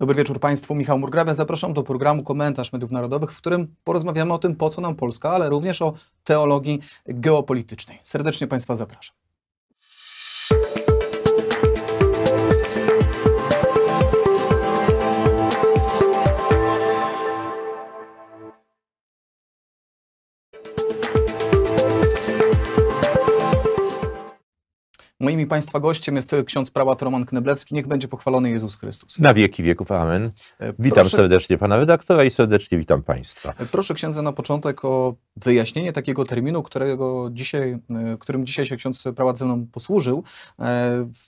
Dobry wieczór Państwu, Michał Murgrabia. Zapraszam do programu Komentarz Mediów Narodowych, w którym porozmawiamy o tym, po co nam Polska, ale również o teologii geopolitycznej. Serdecznie Państwa zapraszam. Moimi Państwa gościem jest ksiądz prałat Roman Kneblewski. Niech będzie pochwalony Jezus Chrystus. Na wieki wieków. Amen. E, witam Proszę... serdecznie Pana redaktora i serdecznie witam Państwa. E, proszę księdza na początek o wyjaśnienie takiego terminu, którego dzisiaj, e, którym dzisiaj się ksiądz prałat ze mną posłużył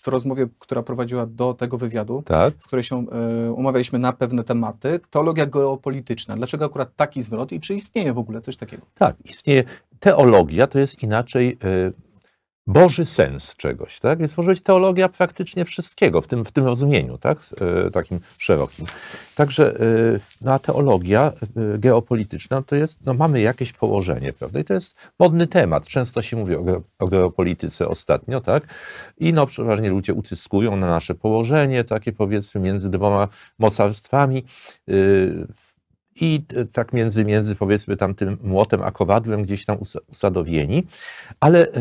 w rozmowie, która prowadziła do tego wywiadu, tak? w której się umawialiśmy na pewne tematy. Teologia geopolityczna. Dlaczego akurat taki zwrot i czy istnieje w ogóle coś takiego? Tak, istnieje. Teologia to jest inaczej Boży sens czegoś, tak? Więc może być teologia praktycznie wszystkiego w tym, w tym rozumieniu, tak? E, takim szerokim. Także e, no a teologia e, geopolityczna to jest, no mamy jakieś położenie, prawda? I to jest modny temat. Często się mówi o, ge o geopolityce ostatnio, tak? I no przeważnie ludzie utyskują na nasze położenie, takie powiedzmy między dwoma mocarstwami i e, tak między, między powiedzmy tam tym młotem a kowadłem gdzieś tam usadowieni, ale e,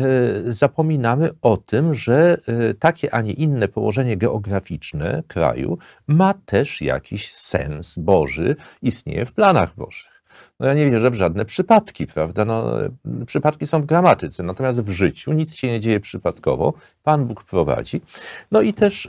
zapominamy o tym, że e, takie, a nie inne położenie geograficzne kraju ma też jakiś sens Boży, istnieje w planach Bożych. No ja nie wierzę w żadne przypadki, prawda? No, przypadki są w gramatyce, natomiast w życiu nic się nie dzieje przypadkowo. Pan Bóg prowadzi. No i też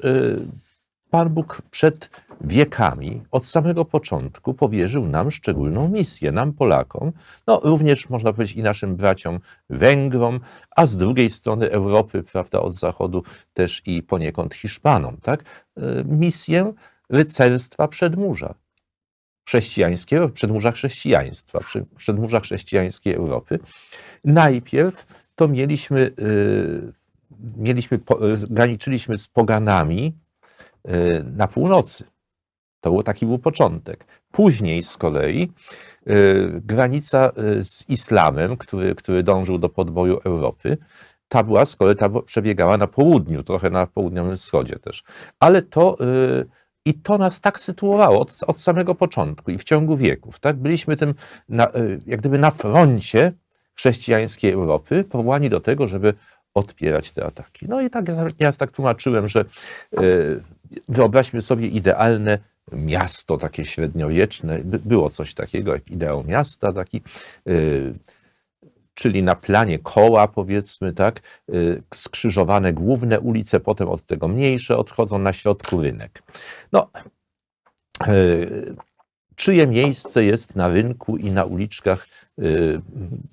Pan Bóg przed wiekami, od samego początku powierzył nam szczególną misję, nam Polakom, no również można powiedzieć i naszym braciom Węgrom, a z drugiej strony Europy, prawda, od zachodu też i poniekąd Hiszpanom, tak? E, misję rycerstwa przedmurza, chrześcijańskiego, przedmurza chrześcijaństwa, przedmurza chrześcijańskiej Europy. Najpierw to mieliśmy, e, mieliśmy e, graniczyliśmy z poganami, Y, na północy. To był taki był początek. Później z kolei y, granica y, z islamem, który, który dążył do podboju Europy, ta była z kolei ta przebiegała na południu, trochę na południowym wschodzie też. Ale to i to nas tak sytuowało od, od, samego początku i w ciągu wieków. Tak? Byliśmy tym na, jak gdyby na froncie chrześcijańskiej Europy, powołani do tego, żeby odpierać te ataki. No i tak ja, tak tłumaczyłem, że Wyobraźmy sobie idealne miasto takie średniowieczne. Było coś takiego jak ideał miasta taki, y, czyli na planie koła powiedzmy, tak, y, skrzyżowane główne ulice, potem od tego mniejsze odchodzą na środku rynek. No, y, czyje miejsce jest na rynku i na uliczkach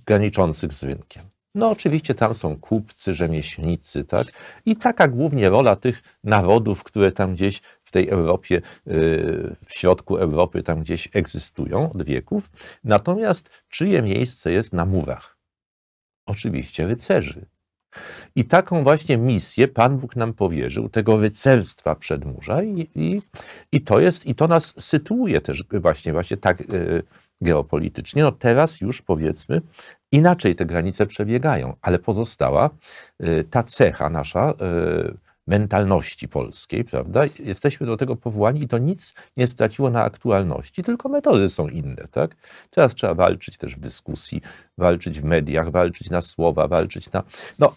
graniczących z rynkiem? No oczywiście tam są kupcy, rzemieślnicy, tak? I taka głównie rola tych narodów, które tam gdzieś w tej Europie, y, w środku Europy tam gdzieś egzystują od wieków. Natomiast czyje miejsce jest na murach? Oczywiście rycerzy. I taką właśnie misję Pan Bóg nam powierzył, tego rycerstwa przedmurza i, i, i to jest, i to nas sytuuje też właśnie, właśnie tak y, geopolitycznie. No teraz już powiedzmy Inaczej te granice przebiegają, ale pozostała y, ta cecha nasza y, mentalności polskiej, prawda? Jesteśmy do tego powołani i to nic nie straciło na aktualności, tylko metody są inne, tak? Teraz trzeba walczyć też w dyskusji, walczyć w mediach, walczyć na słowa, walczyć na, no,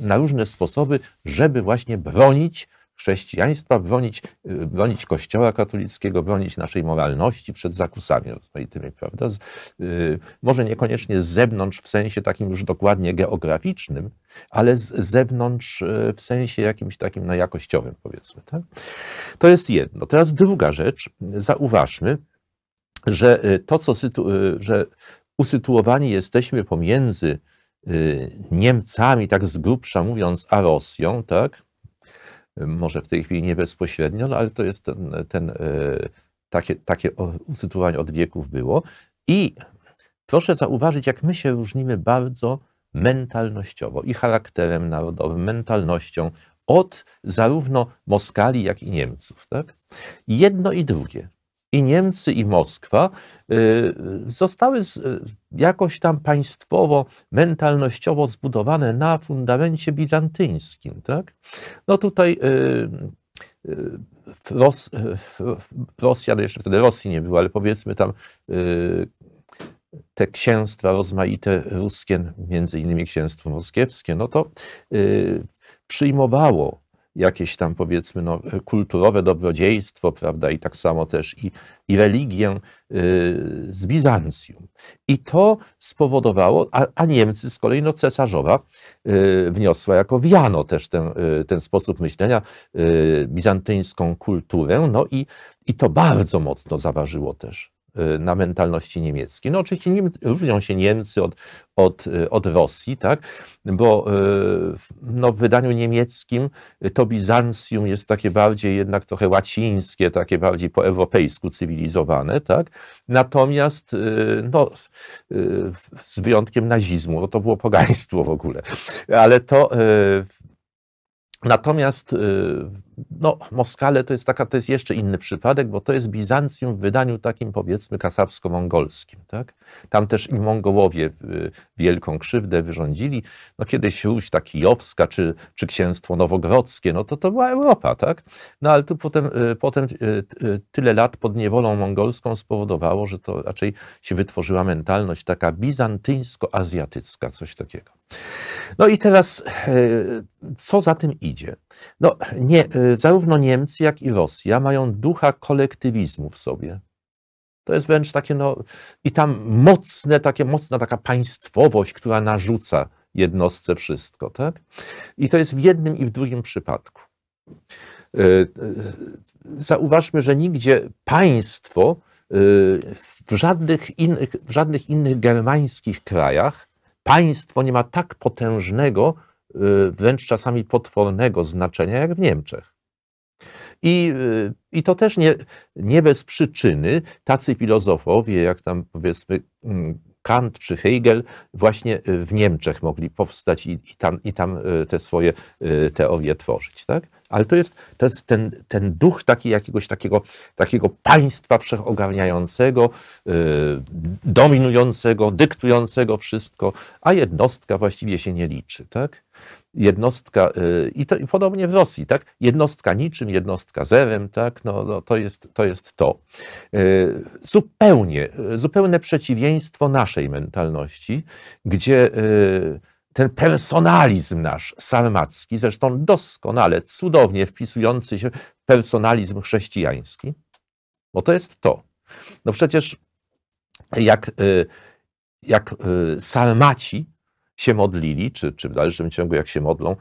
na różne sposoby, żeby właśnie bronić chrześcijaństwa, bronić, y, bronić Kościoła katolickiego, bronić naszej moralności przed zakusami rozmaitymi, prawda? Z, y, może niekoniecznie z zewnątrz w sensie takim już dokładnie geograficznym, ale z zewnątrz y, w sensie jakimś takim no, jakościowym, powiedzmy. Tak? To jest jedno. Teraz druga rzecz. Zauważmy, że y, to, co y, że usytuowani jesteśmy pomiędzy Niemcami, tak z grubsza mówiąc, a Rosją, tak? może w tej chwili nie bezpośrednio, no ale to jest ten, ten e, takie, takie usytuowanie od wieków było. I proszę zauważyć, jak my się różnimy bardzo mentalnościowo i charakterem narodowym, mentalnością od zarówno Moskali, jak i Niemców. Tak? Jedno i drugie i Niemcy, i Moskwa y, zostały y, jakoś tam państwowo, mentalnościowo zbudowane na fundamencie bizantyńskim. Tak? No tutaj y, Ros, Rosja, no jeszcze wtedy Rosji nie było, ale powiedzmy tam te księstwa rozmaite ruskie, między innymi księstwo moskiewskie, no to przyjmowało jakieś tam powiedzmy no, kulturowe dobrodziejstwo, prawda, i tak samo też i, i religię y, z Bizancjum. I to spowodowało, a, a Niemcy z kolei no, cesarzowa yy, wniosła jako wiano też ten, y, ten sposób myślenia, y, bizantyńską kulturę, no i, i to bardzo mocno zaważyło też Y, na mentalności niemieckiej. No oczywiście nie, różnią się Niemcy od, od, y, od Rosji, tak? bo y, w, no, w wydaniu niemieckim to Bizancjum jest takie bardziej jednak trochę łacińskie, takie bardziej po europejsku cywilizowane. Tak? Natomiast no, z wyjątkiem nazizmu, no, to było pogaństwo w ogóle, ale to Natomiast no, Moskale to jest taka, to jest jeszcze inny przypadek, bo to jest Bizancjum w wydaniu takim powiedzmy kasabsko-mongolskim, tak? Tam też i Mongołowie y, wielką krzywdę wyrządzili. No kiedyś Ruś ta kijowska, czy, czy księstwo nowogrodzkie, no to to była Europa, tak? No ale tu potem, y, potem y, tyle lat pod niewolą mongolską spowodowało, że to raczej się wytworzyła mentalność taka bizantyńsko-azjatycka, coś takiego. No i teraz, co za tym idzie? No, nie, y, zarówno Niemcy, jak i Rosja mają ducha kolektywizmu w sobie. To jest wręcz takie, no, i tam mocne, takie, mocna taka państwowość, która narzuca jednostce wszystko, tak? I to jest w jednym i w drugim przypadku. Y, y, zauważmy, że nigdzie państwo w żadnych, innych, w żadnych innych germańskich krajach państwo nie ma tak potężnego Y, wręcz czasami potwornego znaczenia, jak w Niemczech. I, y, i to też nie, nie bez przyczyny tacy filozofowie, jak tam powiedzmy mm, Kant czy Hegel właśnie y, w Niemczech mogli powstać i, i, tam, i tam, te swoje teorie tworzyć. Tak? Ale to jest, to jest ten, ten duch taki, jakiegoś takiego, takiego państwa wszechogarniającego, yy, dominującego, dyktującego wszystko, a jednostka właściwie się nie liczy. Tak? Jednostka, yy, i, to, i podobnie w Rosji, tak? jednostka niczym, jednostka zerem, tak? no, no to, jest, to jest to. Yy, zupełnie, y, zupełne przeciwieństwo naszej mentalności, gdzie y, ten personalizm nasz salmacki, zresztą doskonale, cudownie wpisujący się w personalizm chrześcijański, bo to jest to. No przecież jak, y, jak y, sarmaci się modlili, czy, czy w dalszym ciągu jak się modlą,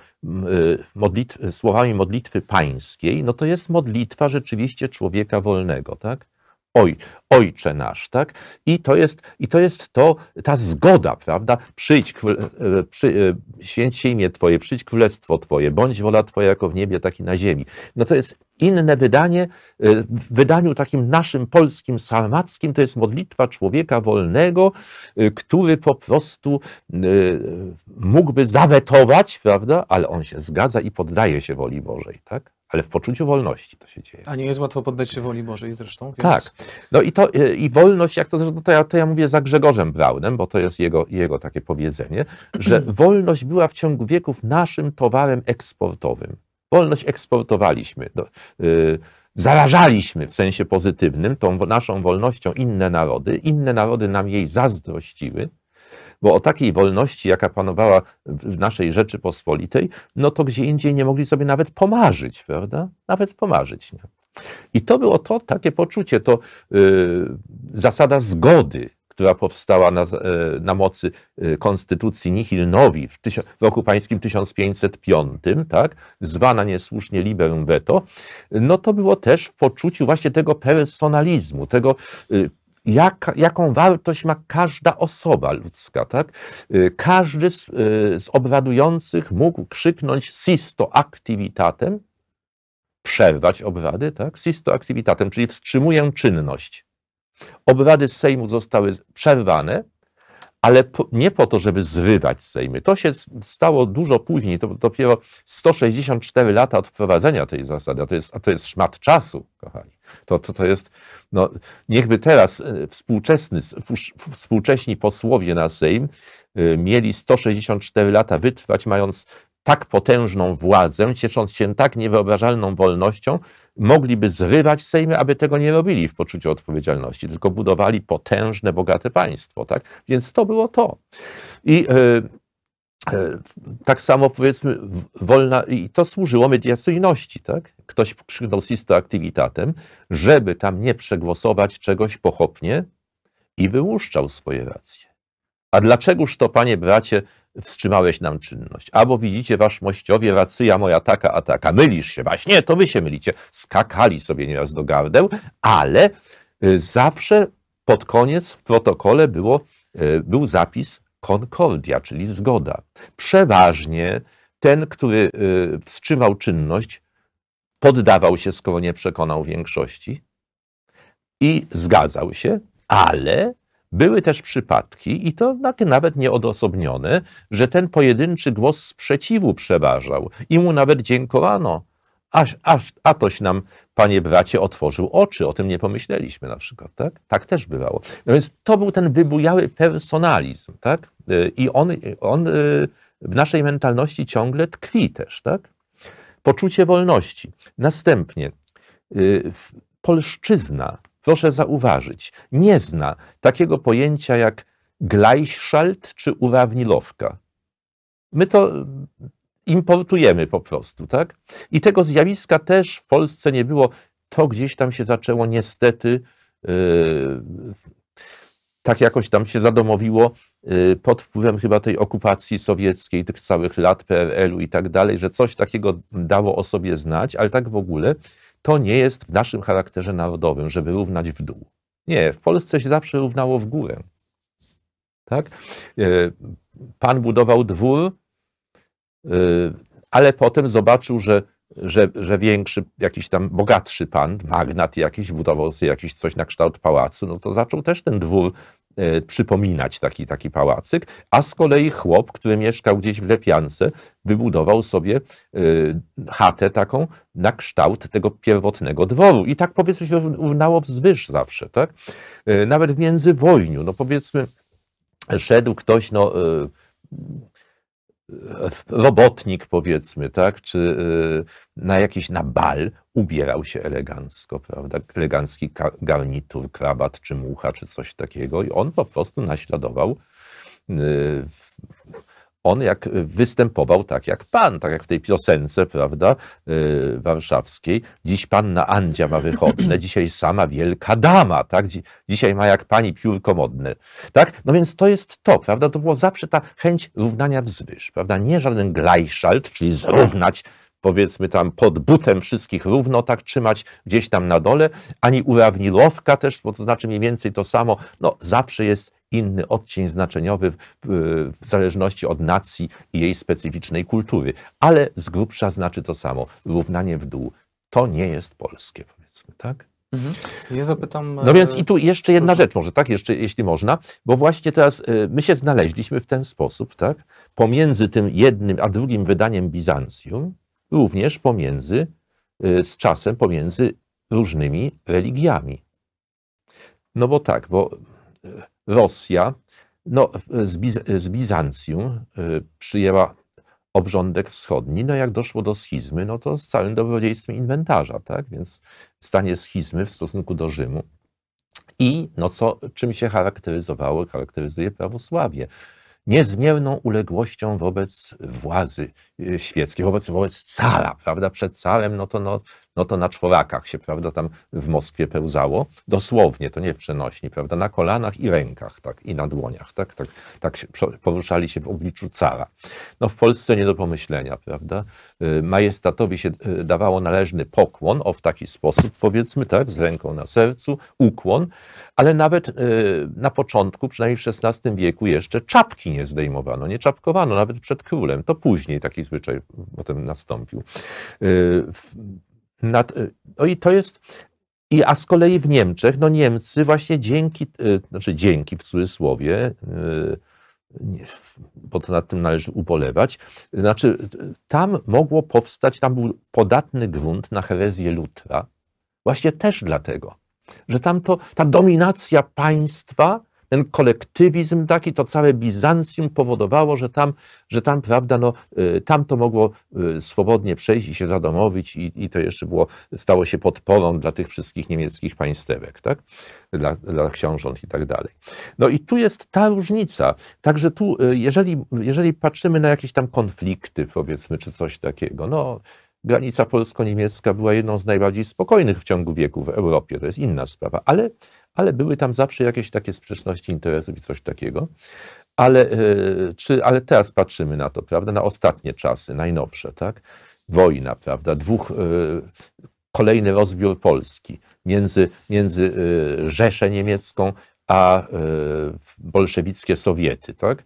y, słowami modlitwy pańskiej, no to jest modlitwa rzeczywiście człowieka wolnego, tak? oj, Ojcze nasz, tak? I to jest, i to, jest to, ta zgoda, prawda? Przyjdź, e, przy, e, święć się imię Twoje, przyjdź królestwo Twoje, bądź wola Twoja jako w niebie, tak i na ziemi. No to jest inne wydanie, e, w wydaniu takim naszym polskim, salmackim. to jest modlitwa człowieka wolnego, który po prostu mógłby zawetować, prawda? Ale on się zgadza i poddaje się woli Bożej, tak? ale w poczuciu wolności to się dzieje. A nie jest łatwo poddać się woli Bożej zresztą. Więc... Tak. No i, to, y, i wolność, jak to zresztą, to ja, to ja mówię za Grzegorzem Braunem, bo to jest jego, jego takie powiedzenie, że wolność była w ciągu wieków naszym towarem eksportowym. Wolność eksportowaliśmy. yy, zarażaliśmy w sensie pozytywnym tą naszą wolnością inne narody. Inne narody nam jej zazdrościły bo o takiej wolności, jaka panowała w naszej Rzeczypospolitej, no to gdzie indziej nie mogli sobie nawet pomarzyć, prawda? Nawet pomarzyć. Nie? I to było to takie poczucie, to y, zasada zgody, która powstała na, y, na mocy y, konstytucji Nihil Novi w, w roku pańskim 1505, tak, zwana niesłusznie liberum veto, no to było też w poczuciu właśnie tego personalizmu, tego jak, jaką wartość ma każda osoba ludzka. Tak? Y, każdy z, y, z obradujących mógł krzyknąć sisto activitatem, przerwać obrady, tak? sisto activitatem, czyli wstrzymuję czynność. Obrady Sejmu zostały przerwane, ale po, nie po to, żeby zrywać Sejmy. To się stało dużo później, to dopiero 164 lata od wprowadzenia tej zasady, a to jest, a to jest szmat czasu, kochani. To, to, to jest, no, niechby teraz e, współczesny, współcześni posłowie na Sejm e, mieli 164 lata wytrwać, mając tak potężną władzę, ciesząc się tak niewyobrażalną wolnością, mogliby zrywać Sejmy, aby tego nie robili w poczuciu odpowiedzialności, tylko budowali potężne, bogate państwo. Tak? Więc to było to. I. Yy, E, tak samo powiedzmy wolna, i to służyło mediacyjności, tak? Ktoś krzyknął z activitatem, żeby tam nie przegłosować czegoś pochopnie i wyłuszczał swoje racje. A dlaczegoż to, panie bracie, wstrzymałeś nam czynność? Albo widzicie, wasz mościowie, racja moja taka, a taka, mylisz się, właśnie, to wy się mylicie. Skakali sobie nieraz do gardeł, ale y, zawsze pod koniec w protokole było, y, był zapis Konkordia, czyli zgoda. Przeważnie ten, który y, wstrzymał czynność, poddawał się, skoro nie przekonał większości i zgadzał się, ale były też przypadki, i to nawet nieodosobnione, że ten pojedynczy głos sprzeciwu przeważał i mu nawet dziękowano aż, aż, a toś nam, panie bracie, otworzył oczy, o tym nie pomyśleliśmy na przykład, tak? Tak też bywało. No więc to był ten wybujały personalizm, tak? Y, I on, y, on y, w naszej mentalności ciągle tkwi też, tak? Poczucie wolności. Następnie polszczyzna, proszę zauważyć, nie zna takiego pojęcia jak Gleichschalt czy Urawnilowka. My to importujemy po prostu, tak? I tego zjawiska też w Polsce nie było. To gdzieś tam się zaczęło niestety, yy, tak jakoś tam się zadomowiło yy, pod wpływem chyba tej okupacji sowieckiej, tych całych lat PRL-u i tak dalej, że coś takiego dało o sobie znać, ale tak w ogóle to nie jest w naszym charakterze narodowym, żeby równać w dół. Nie, w Polsce się zawsze równało w górę. Tak? Yy, pan budował dwór, Y, ale potem zobaczył, że, że, że większy, jakiś tam bogatszy pan, magnat jakiś, budował sobie jakiś coś na kształt pałacu, no to zaczął też ten dwór y, przypominać taki, taki pałacyk, a z kolei chłop, który mieszkał gdzieś w Lepiance, wybudował sobie y, chatę taką na kształt tego pierwotnego dworu. I tak powiedzmy się równało wzwyż zawsze, tak? Nawet w międzywojniu, no powiedzmy, szedł ktoś, no robotnik powiedzmy, tak, czy y, na jakiś, na bal ubierał się elegancko, prawda, elegancki garnitur, krawat, czy mucha, czy coś takiego i on po prostu naśladował y, on jak występował tak jak pan, tak jak w tej piosence, prawda, yy, warszawskiej. Dziś panna Andzia ma wychodne, dzisiaj sama wielka dama, tak? Dzi dzisiaj ma jak pani piórko modne, tak? No więc to jest to, prawda? To było zawsze ta chęć równania wzwyż, prawda? Nie żaden gleichschalt, czyli zrównać powiedzmy tam pod butem wszystkich równo tak trzymać gdzieś tam na dole, ani urawnilowka też, bo to znaczy mniej więcej to samo, no zawsze jest inny odcień znaczeniowy w, w zależności od nacji i jej specyficznej kultury. Ale z grubsza znaczy to samo. Równanie w dół. To nie jest polskie, powiedzmy, tak? Mhm. Ja zapytam. No więc e, i tu jeszcze jedna proszę. rzecz, może tak, jeszcze, jeśli można, bo właśnie teraz e, my się znaleźliśmy w ten sposób, tak? Pomiędzy tym jednym a drugim wydaniem Bizancjum, również pomiędzy, e, z czasem pomiędzy różnymi religiami. No bo tak, bo Rosja no, z, Biz z Bizancjum y, przyjęła obrządek wschodni, no jak doszło do schizmy, no to z całym dobrodziejstwem inwentarza, tak? Więc stanie schizmy w stosunku do Rzymu. I no co, czym się charakteryzowało, charakteryzuje prawosławie? Niezmierną uległością wobec władzy y, świeckiej, wobec, wobec cara, prawda? Przed carem, no to no, no to na czworakach się, prawda, tam w Moskwie pełzało. Dosłownie, to nie w przenośni, prawda, na kolanach i rękach, tak, i na dłoniach, tak, tak, tak się, poruszali się w obliczu cara. No w Polsce nie do pomyślenia, prawda. Y, majestatowi się y, dawało należny pokłon, o w taki sposób powiedzmy, tak, z ręką na sercu, ukłon, ale nawet y, na początku, przynajmniej w XVI wieku jeszcze czapki nie zdejmowano, nie czapkowano, nawet przed królem. To później taki zwyczaj potem nastąpił. Nad, y, no i to jest. I, a z kolei w Niemczech, no Niemcy właśnie dzięki, y, znaczy dzięki w cudzysłowie, y, nie, bo to nad tym należy ubolewać, znaczy tam mogło powstać, tam był podatny grunt na herezję Lutra, właśnie też dlatego, że tam to, ta dominacja państwa ten kolektywizm taki, to całe Bizancjum powodowało, że tam, że tam prawda, no, y, tam to mogło y, swobodnie przejść i się zadomowić i, i to jeszcze było, stało się podporą dla tych wszystkich niemieckich państewek, tak? Dla, dla książąt i tak dalej. No i tu jest ta różnica. Także tu, y, jeżeli, jeżeli patrzymy na jakieś tam konflikty, powiedzmy, czy coś takiego, no granica polsko-niemiecka była jedną z najbardziej spokojnych w ciągu wieku w Europie, to jest inna sprawa, ale, ale były tam zawsze jakieś takie sprzeczności interesów i coś takiego. Ale, e, czy, ale teraz patrzymy na to, prawda, na ostatnie czasy, najnowsze, tak? Wojna, prawda, dwóch, e, kolejny rozbiór Polski między, między e, Rzeszę Niemiecką a bolszewickie Sowiety, tak?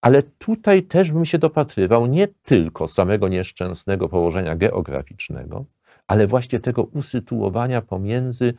Ale tutaj też bym się dopatrywał nie tylko samego nieszczęsnego położenia geograficznego, ale właśnie tego usytuowania pomiędzy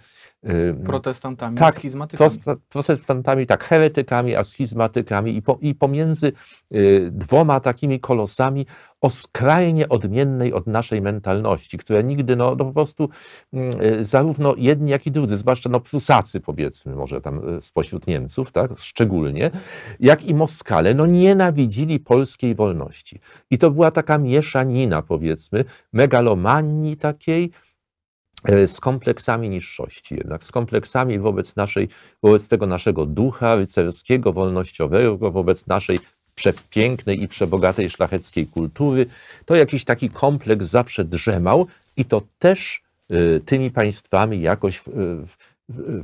protestantami tak, a schizmatykami. Protestantami, tak, heretykami, a schizmatykami i, po, i pomiędzy y, dwoma takimi kolosami o skrajnie odmiennej od naszej mentalności, która nigdy, no, no po prostu mm, y, zarówno jedni, jak i drudzy, zwłaszcza no Prusacy powiedzmy, może tam y, spośród Niemców, tak, szczególnie, jak i Moskale, no nienawidzili polskiej wolności. I to była taka mieszanina powiedzmy, megalomanii takiej, e, z kompleksami niższości jednak, z kompleksami wobec, naszej, wobec tego naszego ducha rycerskiego, wolnościowego, wobec naszej przepięknej i przebogatej szlacheckiej kultury, to jakiś taki kompleks zawsze drzemał i to też y, tymi państwami jakoś w, w,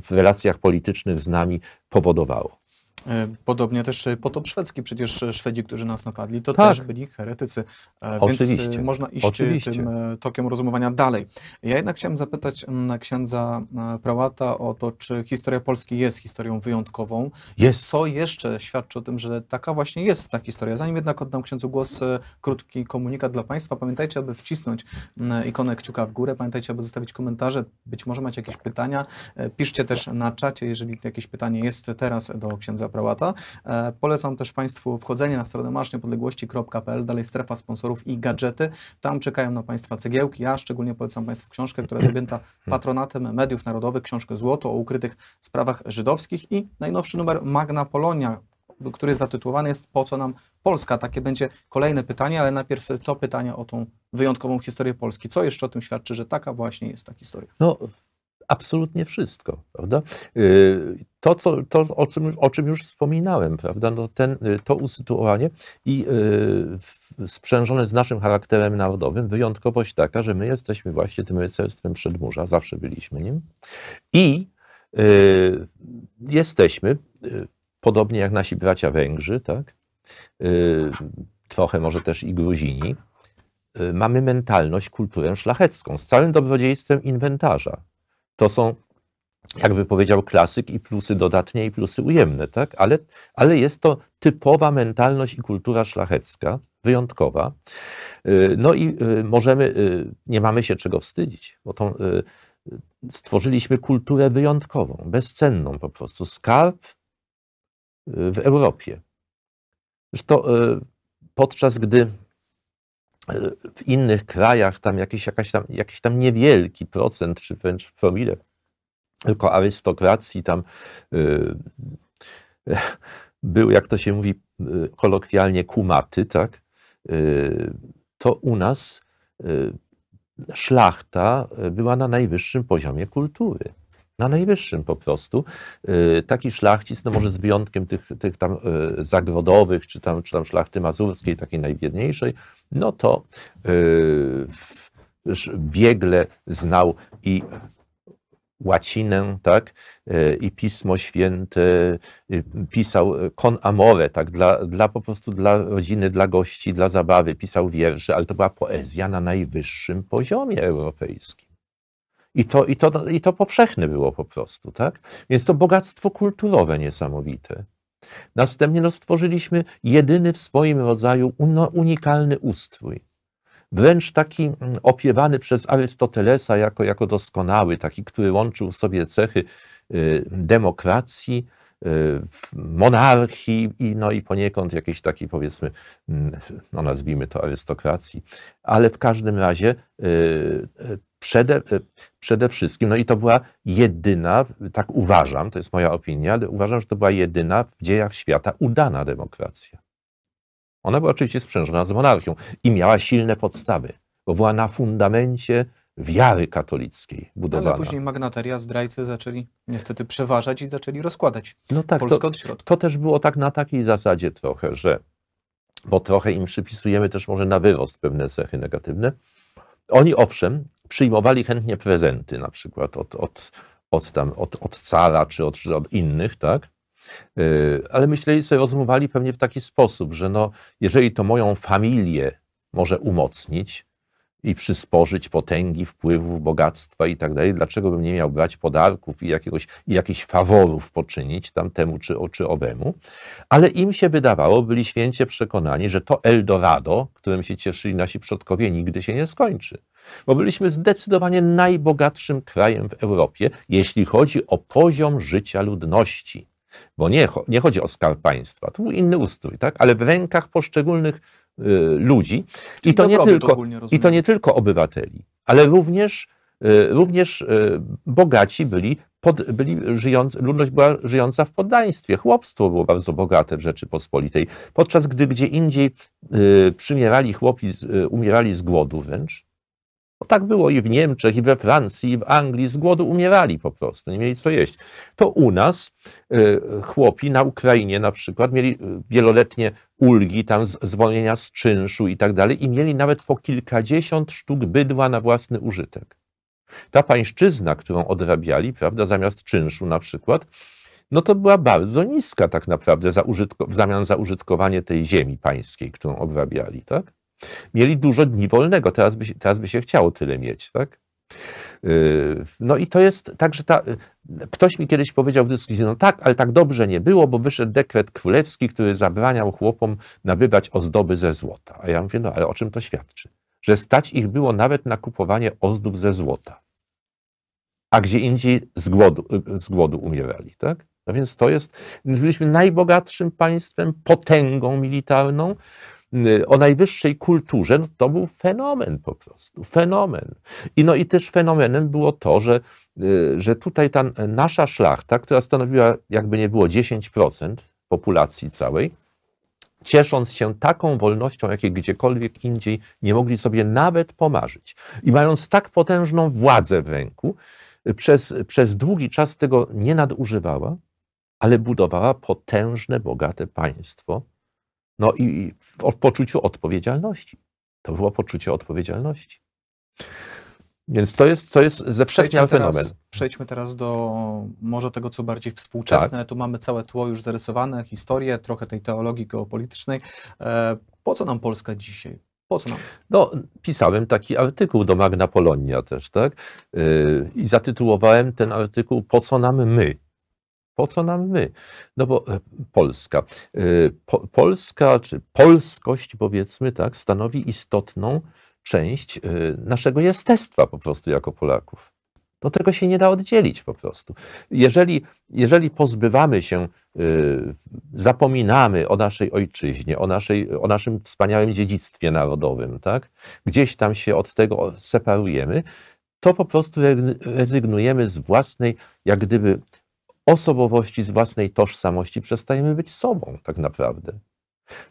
w relacjach politycznych z nami powodowało. E, podobnie też e, potop szwedzki, przecież e, Szwedzi, którzy nas napadli, to tak. też byli heretycy. Więc Oczywiście. można iść Oczywiście. tym tokiem rozumowania dalej. Ja jednak chciałem zapytać księdza prałata o to, czy historia Polski jest historią wyjątkową. Jest. Co jeszcze świadczy o tym, że taka właśnie jest ta historia? Zanim jednak oddam księdzu głos, krótki komunikat dla Państwa. Pamiętajcie, aby wcisnąć ikonę kciuka w górę. Pamiętajcie, aby zostawić komentarze. Być może macie jakieś pytania. Piszcie też na czacie, jeżeli jakieś pytanie jest teraz do księdza prałata prałata. E, polecam też Państwu wchodzenie na stronę Marsz dalej strefa sponsorów i gadżety. Tam czekają na Państwa cegiełki. Ja szczególnie polecam Państwu książkę, która jest objęta patronatem mediów narodowych, książkę Złoto o ukrytych sprawach żydowskich i najnowszy numer Magna Polonia, który zatytułowany jest Po co nam Polska? Takie będzie kolejne pytanie, ale najpierw to pytanie o tą wyjątkową historię Polski. Co jeszcze o tym świadczy, że taka właśnie jest ta historia? No, absolutnie wszystko, prawda? Yy to, co, to o, czym, o czym już wspominałem, prawda? No ten, y, to usytuowanie i yy, sprzężone z naszym charakterem narodowym, wyjątkowość taka, że my jesteśmy właśnie tym rycerstwem przedmurza, zawsze byliśmy nim i yy, jesteśmy, yy, podobnie jak nasi bracia Węgrzy, tak? Y, trochę może też i Gruzini, y, mamy mentalność, kulturę szlachecką z całym dobrodziejstwem inwentarza. To są jakby powiedział klasyk, i plusy dodatnie, i plusy ujemne, tak? Ale, ale jest to typowa mentalność i kultura szlachecka, wyjątkowa. Y, no i y, możemy, y, nie mamy się czego wstydzić, bo tą, stworzyliśmy kulturę wyjątkową, bezcenną po prostu, skarb w Europie. Zresztą podczas gdy w innych krajach tam jakiś, jakaś tam, jakiś tam niewielki procent, czy wręcz promile tylko arystokracji, tam y, był, jak to się mówi y, kolokwialnie, kumaty, tak? Y, to u nas szlachta była na najwyższym poziomie kultury. Na najwyższym po prostu. Taki szlachcic, no może z wyjątkiem tych, tych tam zagrodowych, czy tam, czy tam szlachty mazurskiej, takiej najbiedniejszej, no to biegle znał i łacinę, tak, e, i Pismo Święte y, pisał con e, amore, tak, dla, dla po prostu dla rodziny, dla gości, dla zabawy, pisał wiersze, ale to była poezja na najwyższym poziomie europejskim. I to, i to, i to powszechne było po prostu, tak? Więc to bogactwo kulturowe niesamowite. Następnie no, stworzyliśmy jedyny w swoim rodzaju unikalny ustrój wręcz taki mm, opiewany przez Arystotelesa jako, jako doskonały, taki, który łączył w sobie cechy y, demokracji, y, monarchii i, no i poniekąd jakiejś takiej powiedzmy, mm, no nazwijmy to arystokracji, ale w każdym razie y, przede, przede wszystkim, no i to była jedyna, tak uważam, to jest moja opinia, ale uważam, że to była jedyna w dziejach świata udana demokracja. Ona była oczywiście sprzężona z monarchią i miała silne podstawy, bo była na fundamencie wiary katolickiej budowana. Ale później magnateria, zdrajcy zaczęli niestety przeważać i zaczęli rozkładać no tak, Polskę to, od środka. To też było tak na takiej zasadzie trochę, że bo trochę im przypisujemy też może na wyrost pewne cechy negatywne. Oni owszem, przyjmowali chętnie prezenty na przykład od, od, od, tam, od, od cara czy od, od innych, tak? Y, ale myśleli sobie, rozumowali pewnie w taki sposób, że no, jeżeli to moją familię może umocnić i przysporzyć potęgi, wpływów, bogactwa i tak dalej, dlaczego bym nie miał brać podarków i, jakiegoś, i jakichś faworów poczynić tam temu czy, czy owemu. Ale im się wydawało, byli święcie przekonani, że to Eldorado, którym się cieszyli nasi przodkowie, nigdy się nie skończy bo byliśmy zdecydowanie najbogatszym krajem w Europie, jeśli chodzi o poziom życia ludności. Bo nie, nie chodzi o skarb państwa, był inny ustrój, tak? ale w rękach poszczególnych y, ludzi. I to, nie tylko, to I to nie tylko obywateli, ale również, y, również y, bogaci byli, pod, byli żyjąc, ludność była żyjąca w poddaństwie. Chłopstwo było bardzo bogate w Rzeczypospolitej, podczas gdy gdzie indziej y, przymierali chłopi, y, umierali z głodu wręcz bo tak było i w Niemczech, i we Francji, i w Anglii. Z głodu umierali po prostu, nie mieli co jeść. To u nas y, chłopi na Ukrainie na przykład mieli y, wieloletnie ulgi, tam zwolnienia z czynszu i tak dalej, i mieli nawet po kilkadziesiąt sztuk bydła na własny użytek. Ta pańszczyzna, którą odrabiali, prawda, zamiast czynszu na przykład, no to była bardzo niska tak naprawdę za użytko, w zamian za użytkowanie tej ziemi pańskiej, którą obrabiali, tak? Mieli dużo dni wolnego, teraz by, teraz by się chciało tyle mieć, tak? Y, no i to jest tak, że ta, y, ktoś mi kiedyś powiedział w dyskusji, no tak, ale tak dobrze nie było, bo wyszedł dekret królewski, który zabraniał chłopom nabywać ozdoby ze złota. A ja mówię, no ale o czym to świadczy? Że stać ich było nawet na kupowanie ozdób ze złota, a gdzie indziej z głodu, y, z głodu umierali, tak? No więc to jest, byliśmy najbogatszym państwem, potęgą militarną, Y, o najwyższej kulturze, no to był fenomen po prostu, fenomen. I no i też fenomenem było to, że, y, że tutaj ta nasza szlachta, która stanowiła jakby nie było 10% populacji całej, ciesząc się taką wolnością, jakiej gdziekolwiek indziej nie mogli sobie nawet pomarzyć. I mając tak potężną władzę w ręku, y, przez, przez długi czas tego nie nadużywała, ale budowała potężne, bogate państwo, no i w poczuciu odpowiedzialności. To było poczucie odpowiedzialności. Więc to jest, to jest ze przejdźmy fenomen. przejdźmy teraz do może tego, co bardziej współczesne. Tak. Tu mamy całe tło już zarysowane, historię, trochę tej teologii geopolitycznej. E, po co nam Polska dzisiaj? Po co nam? No, pisałem taki artykuł do Magna Polonia też, tak? Y, I zatytułowałem ten artykuł Po co nam my? Po co nam my? No bo e, Polska. E, po, Polska, czy polskość powiedzmy tak, stanowi istotną część e, naszego jestestwa po prostu jako Polaków. No tego się nie da oddzielić po prostu. Jeżeli, jeżeli pozbywamy się, zapominamy o naszej ojczyźnie, o, naszej, o naszym wspaniałym dziedzictwie narodowym, tak? gdzieś tam się od tego separujemy, to po prostu rezygnujemy z własnej, jak gdyby osobowości, z własnej tożsamości, przestajemy być sobą tak naprawdę.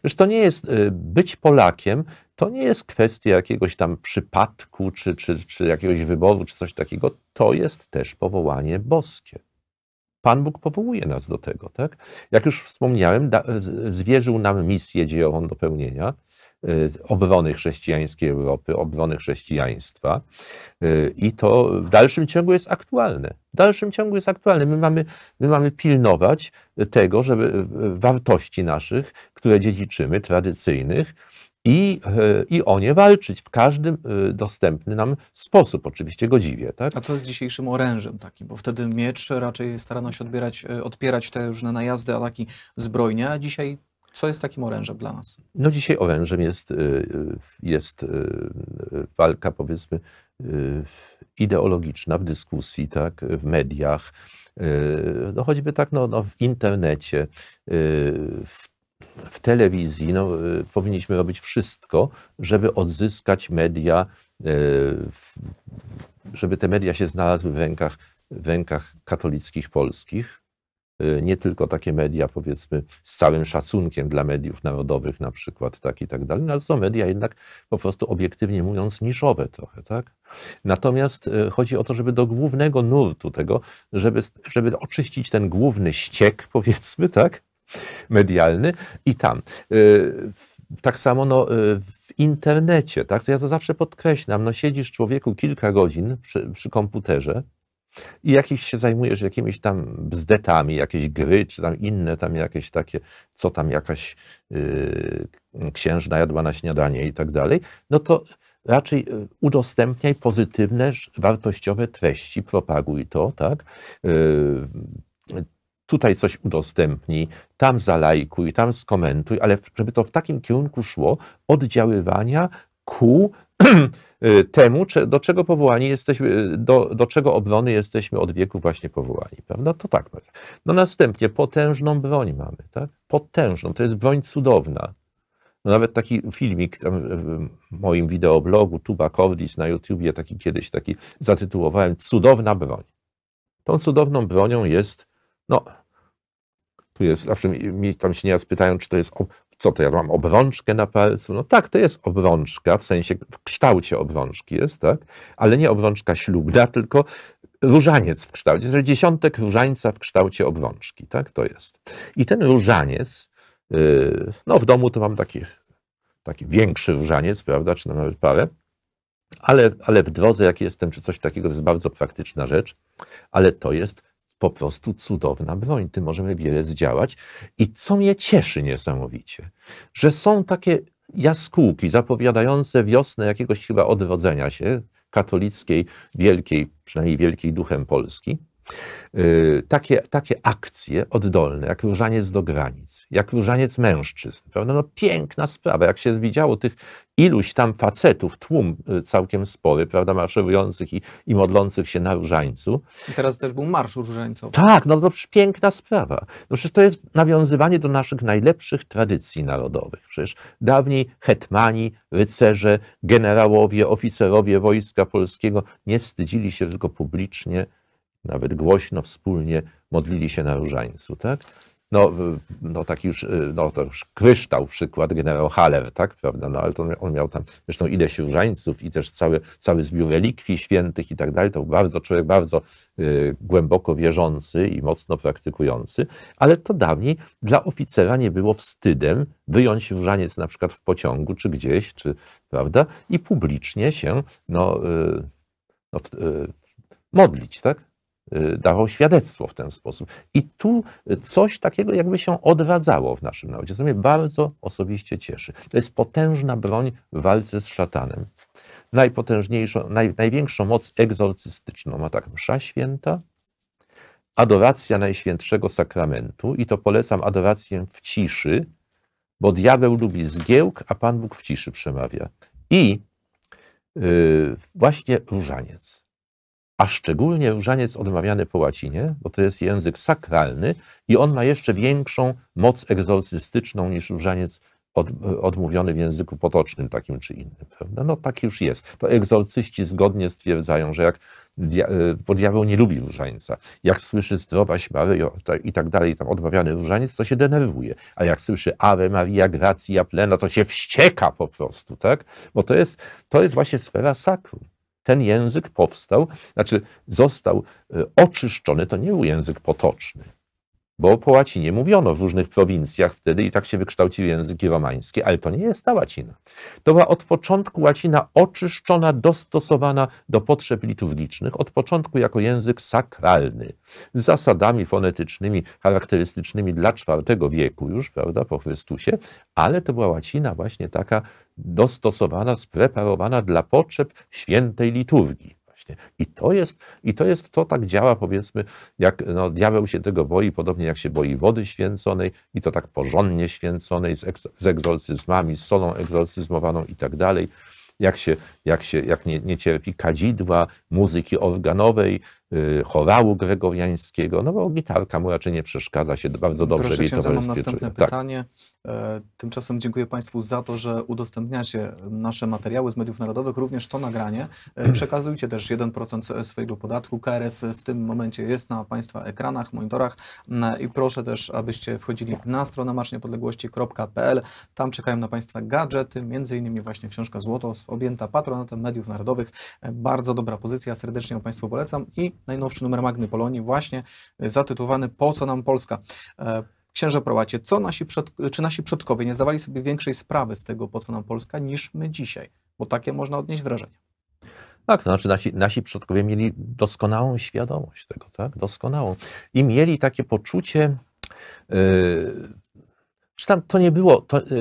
Zresztą to nie jest y, być Polakiem, to nie jest kwestia jakiegoś tam przypadku, czy, czy, czy jakiegoś wyboru, czy coś takiego. To jest też powołanie boskie. Pan Bóg powołuje nas do tego, tak? Jak już wspomniałem, da, zwierzył nam misję dziejową do pełnienia – Y, obrony chrześcijańskiej Europy, obrony chrześcijaństwa. Y, I to w dalszym ciągu jest aktualne. W dalszym ciągu jest aktualne. My mamy, my mamy pilnować tego, żeby y, wartości naszych, które dziedziczymy, tradycyjnych, i, i o nie walczyć w każdym dostępny nam sposób, oczywiście godziwie. Tak? A co z dzisiejszym orężem takim? Bo wtedy miecz raczej starano się odbierać, odpierać te różne najazdy, ataki zbrojne, a dzisiaj co jest takim orężem dla nas? No dzisiaj orężem jest, y, y, jest y, walka, powiedzmy, ideologiczna w dyskusji, tak, w mediach, no choćby tak no, no w internecie, w w telewizji no, powinniśmy robić wszystko, żeby odzyskać media, żeby te media się znalazły w rękach, w rękach katolickich polskich, Y, nie tylko takie media, powiedzmy, z całym szacunkiem dla mediów narodowych na przykład, tak i tak dalej, no, ale są media jednak po prostu obiektywnie mówiąc niszowe trochę, tak? Natomiast y, chodzi o to, żeby do głównego nurtu tego, żeby, żeby oczyścić ten główny ściek, powiedzmy, tak? Medialny i tam. Y, tak samo no, w internecie, tak? To ja to zawsze podkreślam, no siedzisz człowieku kilka godzin przy, przy komputerze, i jakiś się zajmujesz jakimiś tam bzdetami, jakieś gry, czy tam inne tam jakieś takie, co tam jakaś yy, księżna jadła na śniadanie i tak dalej, no to raczej yy, udostępniaj pozytywne, wartościowe treści, propaguj to, tak? Yy, tutaj coś udostępnij, tam zalajkuj, tam skomentuj, ale żeby to w takim kierunku szło, oddziaływania ku yy, Y, temu, do czego powołani jesteśmy, y, do, do czego obrony jesteśmy od wieku właśnie powołani, prawda? To tak. No następnie potężną broń mamy, tak? Potężną, to jest broń cudowna. No nawet taki filmik w moim wideoblogu Tuba Cordis na YouTubie, taki kiedyś taki zatytułowałem Cudowna broń. Tą cudowną bronią jest, no, tu jest, zawsze mi, mi tam się nieraz pytają, czy to jest co to ja mam obrączkę na palcu? No tak, to jest obrączka, w sensie w kształcie obrączki jest, tak? Ale nie obrączka ślubna, tylko różaniec w kształcie, jest dziesiątek różańca w kształcie obrączki, tak to jest. I ten różaniec, y, no w domu to mam taki, taki większy różaniec, prawda, czy nawet parę, ale, ale w drodze jak jestem, czy coś takiego, to jest bardzo praktyczna rzecz, ale to jest po prostu cudowna broń, tym możemy wiele zdziałać. I co mnie cieszy niesamowicie, że są takie jaskółki zapowiadające wiosnę jakiegoś chyba odrodzenia się katolickiej, wielkiej, przynajmniej wielkiej duchem Polski, Y, takie, takie akcje oddolne, jak różaniec do granic, jak różaniec mężczyzn, prawda? No piękna sprawa, jak się widziało tych iluś tam facetów, tłum y, całkiem spory, prawda, marszujących i, i modlących się na różańcu. I teraz też był marsz różańcowy. Tak, no to przecież piękna sprawa. No przecież to jest nawiązywanie do naszych najlepszych tradycji narodowych. Przecież dawniej hetmani, rycerze, generałowie, oficerowie Wojska Polskiego nie wstydzili się tylko publicznie nawet głośno wspólnie modlili się na różańcu, tak? No, no taki już, y, no to już kryształ przykład, generał Haller, tak, prawda, no ale to on miał tam zresztą ileś różańców i też cały, cały zbiór relikwii świętych i tak dalej, to był bardzo, człowiek bardzo y, głęboko wierzący i mocno praktykujący, ale to dawniej dla oficera nie było wstydem wyjąć różaniec na przykład w pociągu czy gdzieś, czy, prawda, i publicznie się, no, y, no y, modlić, tak? Y, dawał świadectwo w ten sposób. I tu coś takiego jakby się odradzało w naszym narodzie, co mnie bardzo osobiście cieszy. To jest potężna broń w walce z szatanem. Najpotężniejszą, naj, największą moc egzorcystyczną ma tak msza święta, adoracja Najświętszego Sakramentu i to polecam adorację w ciszy, bo diabeł lubi zgiełk, a Pan Bóg w ciszy przemawia. I yy, właśnie różaniec a szczególnie różaniec odmawiany po łacinie, bo to jest język sakralny i on ma jeszcze większą moc egzorcystyczną niż różaniec od, odmówiony w języku potocznym takim czy innym. Prawda? No tak już jest. To egzorcyści zgodnie stwierdzają, że jak e, bo diabeł nie lubi różańca. Jak słyszy zdrowaś Maryjo i tak dalej, tam odmawiany różaniec, to się denerwuje. A jak słyszy Ave Maria Gracia Plena, to się wścieka po prostu, tak? Bo to jest, to jest właśnie sfera sakrum ten język powstał, znaczy został y, oczyszczony. To nie był język potoczny bo po łacinie mówiono w różnych prowincjach wtedy i tak się wykształcił język romański, ale to nie jest ta łacina. To była od początku łacina oczyszczona, dostosowana do potrzeb liturgicznych, od początku jako język sakralny, z zasadami fonetycznymi, charakterystycznymi dla IV wieku już, prawda, po Chrystusie, ale to była łacina właśnie taka dostosowana, spreparowana dla potrzeb świętej liturgii właśnie. I to jest, i to, jest to tak działa, powiedzmy, jak no, diabeł się tego boi, podobnie jak się boi wody święconej i to tak porządnie święconej, z, eks, z egzorcyzmami, z solą egzorcyzmowaną i tak dalej jak się, jak się jak nie, nie cierpi kadzidła, muzyki organowej, Y, chorału gregoriańskiego, no bo gitarka mu raczej nie przeszkadza się, bardzo dobrze Proszę jej mam następne tak. pytanie. E, tymczasem dziękuję Państwu za to, że udostępniacie nasze materiały z mediów narodowych, również to nagranie. E, przekazujcie też 1% swojego podatku. KRS w tym momencie jest na Państwa ekranach, monitorach mm, i proszę też, abyście wchodzili na stronę marszniepodległości.pl. Tam czekają na Państwa gadżety, między innymi właśnie książka Złoto objęta patronatem mediów narodowych. E, bardzo dobra pozycja, serdecznie ją Państwu polecam i najnowszy numer Magny Polonii, właśnie e, zatytułowany Po co nam Polska? E, Księże prołacie, co nasi czy nasi przodkowie nie zdawali sobie większej sprawy z tego, po co nam Polska, niż my dzisiaj? Bo takie można odnieść wrażenie. Tak, to znaczy nasi, nasi przodkowie mieli doskonałą świadomość tego, tak? Doskonałą. I mieli takie poczucie yy, że tam to nie było, to, y,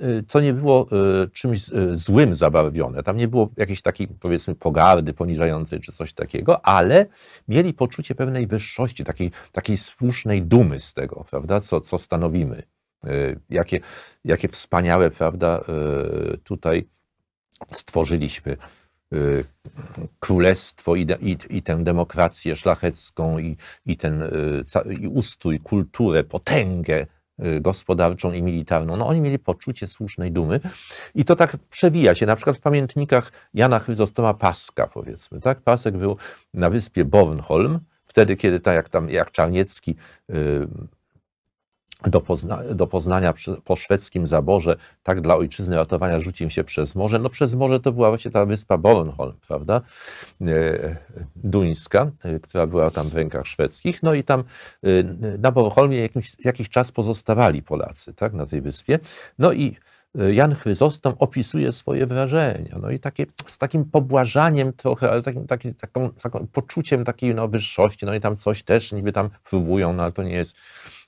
y, y, to nie było czymś złym zabawione. Tam nie było jakiejś takiej, powiedzmy, pogardy poniżającej czy coś takiego, ale mieli poczucie pewnej wyższości, takiej, takiej słusznej dumy z tego, prawda, co, co stanowimy. Jakie, jakie wspaniałe, prawda, tutaj stworzyliśmy królestwo i, i, i, tę demokrację szlachecką i, i ten i ustrój, kulturę, potęgę Y, gospodarczą i militarną. No oni mieli poczucie słusznej dumy i to tak przewija się. Na przykład w pamiętnikach Jana Chryzostoma Paska, powiedzmy. Tak? Pasek był na wyspie Bornholm, wtedy, kiedy tak jak tam, jak Czarniecki y, do, Pozna do Poznania po szwedzkim zaborze, tak dla ojczyzny ratowania rzucił się przez morze. No przez morze to była właśnie ta wyspa Bornholm, prawda, e, duńska, e, która była tam w rękach szwedzkich. No i tam e, na Bornholmie jakimś, jakiś czas pozostawali Polacy, tak, na tej wyspie. No i e, Jan Chryzostom opisuje swoje wrażenia. No i takie, z takim pobłażaniem trochę, ale takim, takim, taką, poczuciem takiej no, wyższości. No i tam coś też niby tam próbują, no ale to nie jest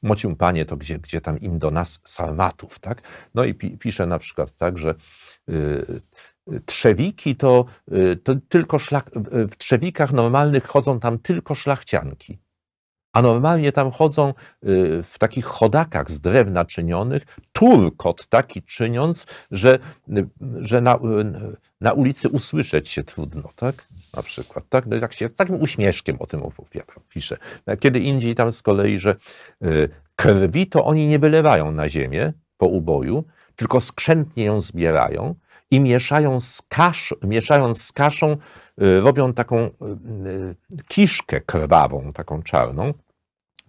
mocium panie to gdzie, gdzie tam im do nas salmatów, tak? No i pi, pisze na przykład tak, że y, Trzewiki to, y, to tylko szlak, w trzewikach normalnych chodzą tam tylko szlachcianki a normalnie tam chodzą y, w takich chodakach z drewna czynionych, turkot taki czyniąc, że, y, że na, y, na ulicy usłyszeć się trudno, tak? Na przykład, tak? No, jak się, takim uśmieszkiem o tym opowiadam, piszę. No, kiedy indziej tam z kolei, że krwi to oni nie wylewają na ziemię po uboju, tylko skrzętnie ją zbierają i mieszają z, kasz, mieszają z kaszą, robią taką kiszkę krwawą, taką czarną,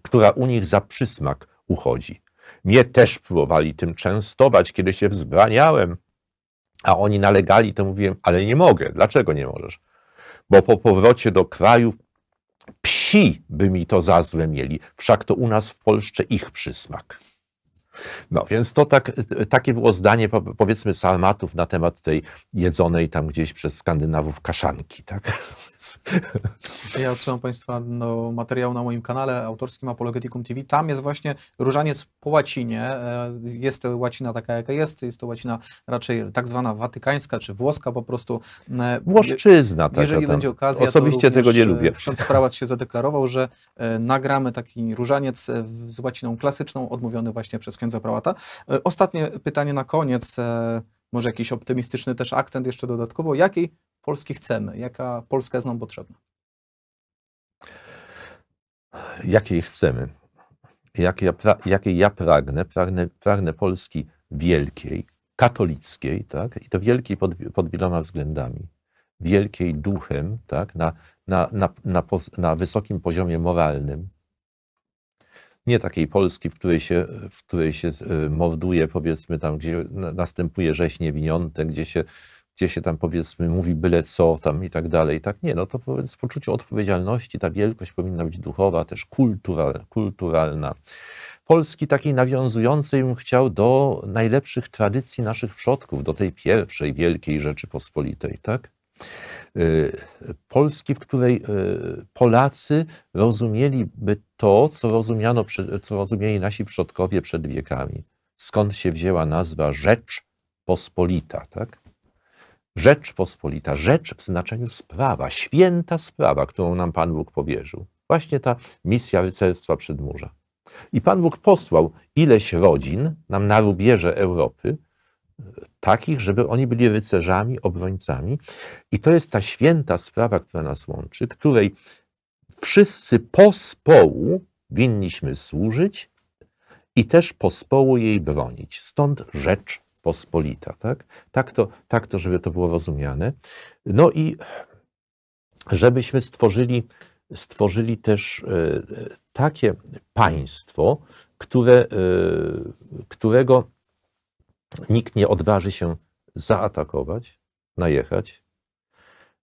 która u nich za przysmak uchodzi. Mnie też próbowali tym częstować, kiedy się wzbraniałem, a oni nalegali, to mówiłem, ale nie mogę. Dlaczego nie możesz? Bo po powrocie do kraju psi by mi to za złe mieli, wszak to u nas w Polsce ich przysmak. No więc to tak, takie było zdanie powiedzmy salmatów na temat tej jedzonej tam gdzieś przez Skandynawów kaszanki. Tak? Ja odsyłam Państwa do materiału na moim kanale autorskim Apologeticum TV. Tam jest właśnie różaniec po łacinie. E, jest łacina taka, jaka jest. Jest to łacina raczej tak zwana watykańska, czy włoska po prostu. E, Włoszczyzna taka Jeżeli tam. będzie okazja, Osobiście tego nie e, lubię. Ksiądz Prałat się zadeklarował, że nagramy taki różaniec z łaciną klasyczną, odmówiony właśnie przez księdza Prałata. Ostatnie pytanie na koniec. Może jakiś optymistyczny też akcent jeszcze dodatkowo. Jakiej Polski chcemy? Jaka Polska jest nam potrzebna? Jakiej chcemy? Jakiej ja, pra, jakiej ja pragnę? pragnę? Pragnę Polski wielkiej, katolickiej, tak? i to wielkiej pod, pod wieloma względami. Wielkiej duchem, tak? na, na, na, na, na wysokim poziomie moralnym, nie takiej Polski, w której się, w której się e, morduje, powiedzmy tam, gdzie następuje rzeź niewiniątek, gdzie się gdzie się tam powiedzmy mówi byle co tam i tak dalej. Tak nie, no to powiedz poczucie odpowiedzialności, ta wielkość powinna być duchowa, też kultural, kulturalna. Polski takiej nawiązującej bym chciał do najlepszych tradycji naszych przodków, do tej pierwszej wielkiej Rzeczypospolitej, tak? Y, Polski, w której y, Polacy rozumieliby to, co, rozumiano, co rozumieli nasi przodkowie przed wiekami. Skąd się wzięła nazwa Rzecz Pospolita, tak? Rzeczpospolita, rzecz w znaczeniu sprawa, święta sprawa, którą nam Pan Bóg powierzył. Właśnie ta misja rycerstwa przedmurza. I Pan Bóg posłał ileś rodzin nam na rubieże Europy, e, takich, żeby oni byli rycerzami, obrońcami. I to jest ta święta sprawa, która nas łączy, której wszyscy pospołu winniśmy służyć i też pospołu jej bronić. Stąd rzecz Rzeczpospolita. Tak, tak, to, tak to, żeby to było rozumiane. No i żebyśmy stworzyli, stworzyli też e, takie państwo, które, e, którego nikt nie odważy się zaatakować, najechać,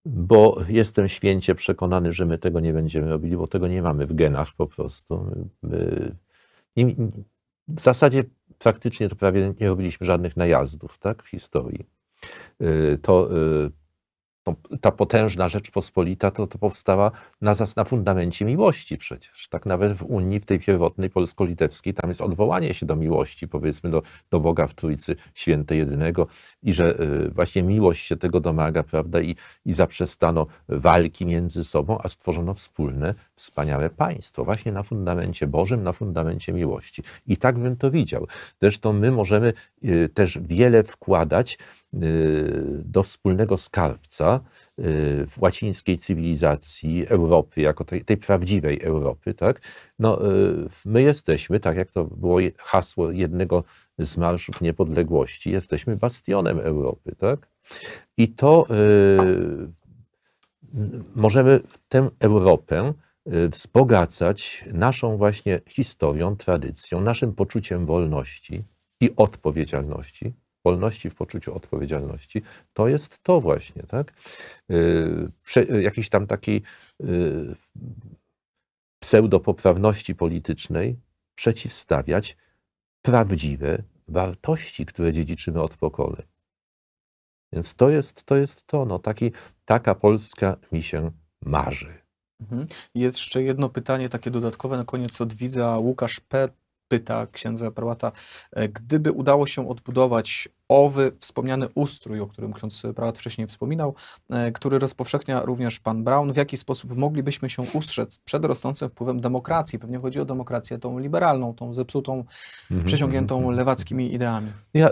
bo jestem święcie przekonany, że my tego nie będziemy robili, bo tego nie mamy w genach po prostu. My, w zasadzie praktycznie to prawie nie robiliśmy żadnych najazdów tak, w historii. Y, to y, to, ta potężna Rzeczpospolita to, to powstała na, na fundamencie miłości przecież. Tak nawet w Unii, w tej pierwotnej polsko-litewskiej, tam jest odwołanie się do miłości, powiedzmy do, do Boga w Trójcy Świętej Jedynego i że y, właśnie miłość się tego domaga, prawda, i, i zaprzestano walki między sobą, a stworzono wspólne, wspaniałe państwo, właśnie na fundamencie Bożym, na fundamencie miłości. I tak bym to widział. Zresztą my możemy y, też wiele wkładać Y, do wspólnego skarbca y, w łacińskiej cywilizacji Europy, jako tej, tej, prawdziwej Europy, tak? No, y, my jesteśmy, tak jak to było hasło jednego z marszów niepodległości, jesteśmy bastionem Europy, tak? I to yy, możemy tę Europę wzbogacać naszą właśnie historią, tradycją, naszym poczuciem wolności i odpowiedzialności, wolności w poczuciu odpowiedzialności, to jest to właśnie, tak? Y, jakiś tam takiej y, pseudopoprawności politycznej przeciwstawiać prawdziwe wartości, które dziedziczymy od pokoleń. Więc to jest to, jest to no, taki, taka Polska mi się marzy. Mhm. Jeszcze jedno pytanie takie dodatkowe na koniec od widza. Łukasz P pyta księdza prałata, e, gdyby udało się odbudować owy wspomniany ustrój, o którym ksiądz prałat wcześniej wspominał, e, który rozpowszechnia również pan Brown, w jaki sposób moglibyśmy się ustrzec przed rosnącym wpływem demokracji? Pewnie chodzi o demokrację tą liberalną, tą zepsutą, mm przeciągniętą mhm, mhm. lewackimi ideami. Ja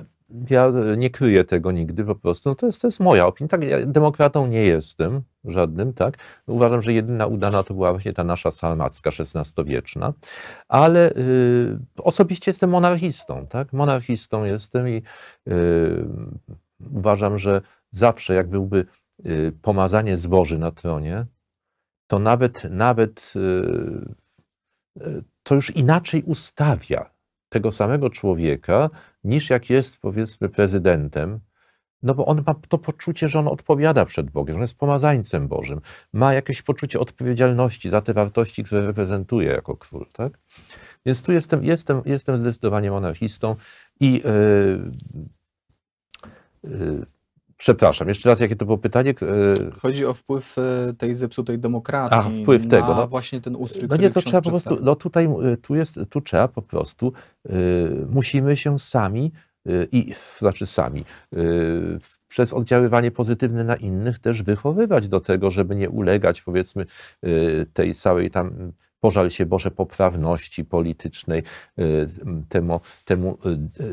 ja nie kryję tego nigdy po prostu. No to, jest, to jest moja opinia. Tak, ja demokratą nie jestem żadnym, tak? Uważam, że jedyna udana to była właśnie ta nasza salmacka XVI-wieczna, ale y, osobiście jestem monarchistą, tak? Monarchistą jestem i y, uważam, że zawsze jak byłby y, pomazanie zboży na tronie, to nawet, nawet to już inaczej ustawia tego samego człowieka, niż jak jest powiedzmy prezydentem, no bo on ma to poczucie, że on odpowiada przed Bogiem, że on jest pomazańcem Bożym, ma jakieś poczucie odpowiedzialności za te wartości, które reprezentuje jako król. Tak? Więc tu jestem, jestem, jestem zdecydowanie monarchistą i yy, yy, Przepraszam, jeszcze raz, jakie to było pytanie? E, Chodzi o wpływ tej zepsutej demokracji A, wpływ tego, no. właśnie ten ustrój, No nie, to trzeba po prostu, no tutaj, tu, jest, tu trzeba po prostu, yy, musimy się sami Y, i znaczy sami, y, przez oddziaływanie pozytywne na innych też wychowywać do tego, żeby nie ulegać powiedzmy y, tej całej tam pożal się Boże poprawności politycznej, temu, temu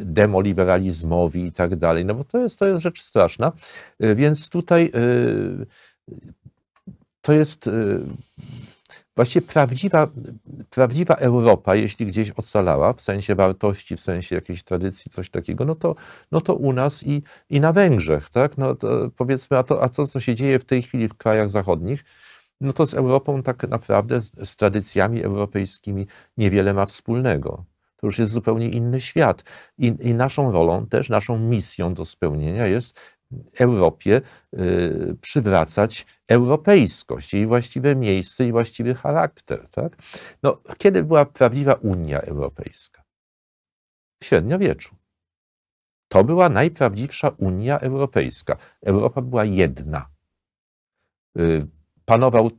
demoliberalizmowi i tak dalej, no bo to jest, to jest rzecz straszna. Więc tutaj to jest Właściwie prawdziwa, prawdziwa Europa, jeśli gdzieś ocalała w sensie wartości, w sensie jakiejś tradycji, coś takiego, no to, no to u nas i, i na Węgrzech, tak? No powiedzmy, a to, a to, co się dzieje w tej chwili w krajach zachodnich, no to z Europą tak naprawdę, z, z tradycjami europejskimi niewiele ma wspólnego. To już jest zupełnie inny świat. I, I, naszą rolą, też naszą misją do spełnienia jest Europie y, przywracać europejskość, jej właściwe miejsce i właściwy charakter. Tak? No, kiedy była prawdziwa Unia Europejska? W średniowieczu. To była najprawdziwsza Unia Europejska. Europa była jedna. Y, panował,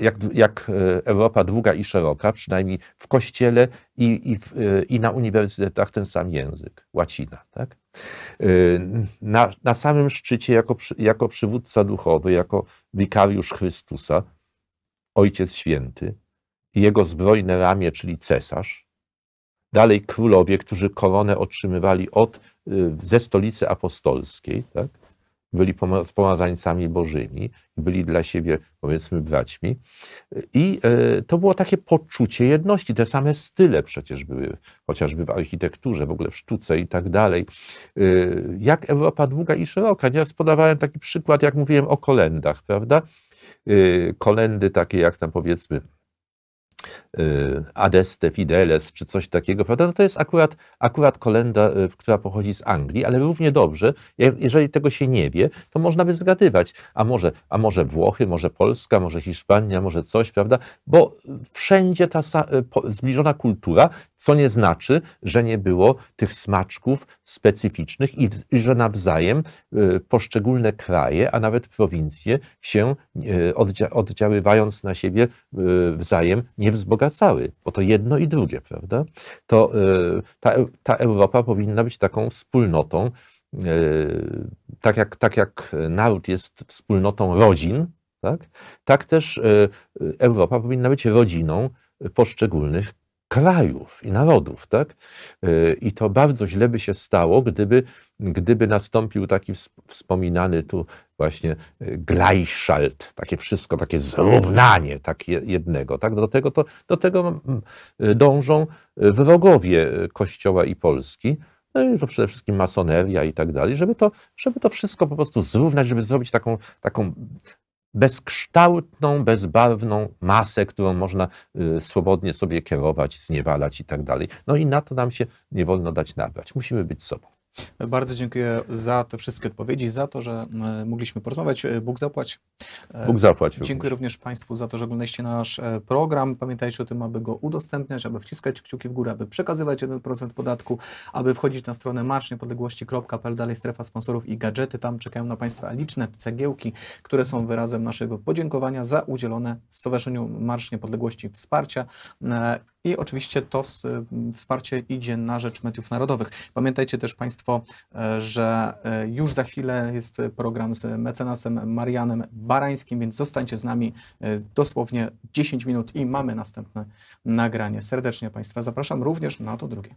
jak, jak y, Europa długa i szeroka, przynajmniej w kościele i, i, w, i na uniwersytetach ten sam język, łacina. Tak? Y, na, na samym szczycie, jako, jako przywódca duchowy, jako wikariusz Chrystusa, Ojciec Święty i jego zbrojne ramię, czyli cesarz, dalej królowie, którzy koronę otrzymywali od, y, ze stolicy apostolskiej, tak? byli pomazańcami bożymi, byli dla siebie, powiedzmy, braćmi. I e, to było takie poczucie jedności. Te same style przecież były, chociażby w architekturze, w ogóle w sztuce i tak dalej. E, jak Europa długa i szeroka. Ja podawałem taki przykład, jak mówiłem o kolendach, prawda? E, kolendy takie jak tam, powiedzmy, Y, Adeste Fideles czy coś takiego, prawda? No to jest akurat, akurat kolenda, y, która pochodzi z Anglii, ale równie dobrze, jeżeli tego się nie wie, to można by zgadywać, a może, a może Włochy, może Polska, może Hiszpania, może coś, prawda? Bo wszędzie ta y, zbliżona kultura, co nie znaczy, że nie było tych smaczków specyficznych i, i że nawzajem poszczególne kraje, a nawet prowincje się oddzia oddziaływając na siebie wzajem nie wzbogacały, bo to jedno i drugie, prawda? To y, ta, ta Europa powinna być taką wspólnotą, y, tak jak, tak jak naród jest wspólnotą rodzin, tak, tak też y, Europa powinna być rodziną poszczególnych krajów i narodów, tak? E, I to bardzo źle by się stało, gdyby, gdyby nastąpił taki wspominany tu właśnie e, Gleichschalt, takie wszystko, takie zrównanie tak jednego, tak? Do tego, to, do tego e, dążą wrogowie Kościoła i Polski, no to przede wszystkim masoneria i tak dalej, żeby to, żeby to wszystko po prostu zrównać, żeby zrobić taką, taką bezkształtną, bezbarwną masę, którą można y, swobodnie sobie kierować, zniewalać i tak dalej. No i na to nam się nie wolno dać nabrać. Musimy być sobą. Bardzo dziękuję za te wszystkie odpowiedzi, za to, że e, mogliśmy porozmawiać. E, Bóg zapłać. E, Bóg zapłać. Dziękuję również. również Państwu za to, że oglądaliście nasz program. Pamiętajcie o tym, aby go udostępniać, aby wciskać kciuki w górę, aby przekazywać 1% podatku, aby wchodzić na stronę marszniepodległości.pl, dalej strefa sponsorów i gadżety. Tam czekają na Państwa liczne cegiełki, które są wyrazem naszego podziękowania za udzielone Stowarzyszeniu Marsz Niepodległości wsparcia i oczywiście to y, wsparcie idzie na rzecz mediów narodowych. Pamiętajcie też Państwo, e, że e, już za chwilę jest program z mecenasem Marianem Barańskim, więc zostańcie z nami e, dosłownie 10 minut i mamy następne nagranie. Serdecznie Państwa zapraszam również na to drugie.